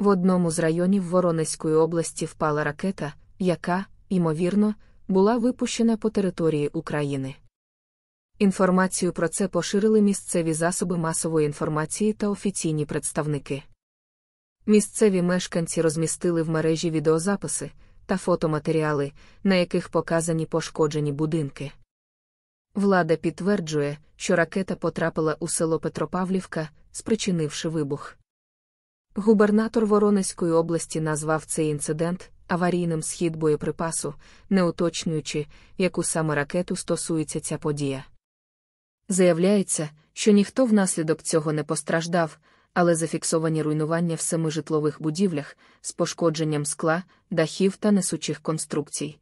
В одному з районів Воронезької області впала ракета, яка, ймовірно, була випущена по території України. Інформацію про це поширили місцеві засоби масової інформації та офіційні представники. Місцеві мешканці розмістили в мережі відеозаписи та фотоматеріали, на яких показані пошкоджені будинки. Влада підтверджує, що ракета потрапила у село Петропавлівка, спричинивши вибух. Губернатор Воронезької області назвав цей інцидент аварійним схід боєприпасу, не уточнюючи, яку саме ракету стосується ця подія. Заявляється, що ніхто внаслідок цього не постраждав, але зафіксовані руйнування в семи житлових будівлях з пошкодженням скла, дахів та несучих конструкцій.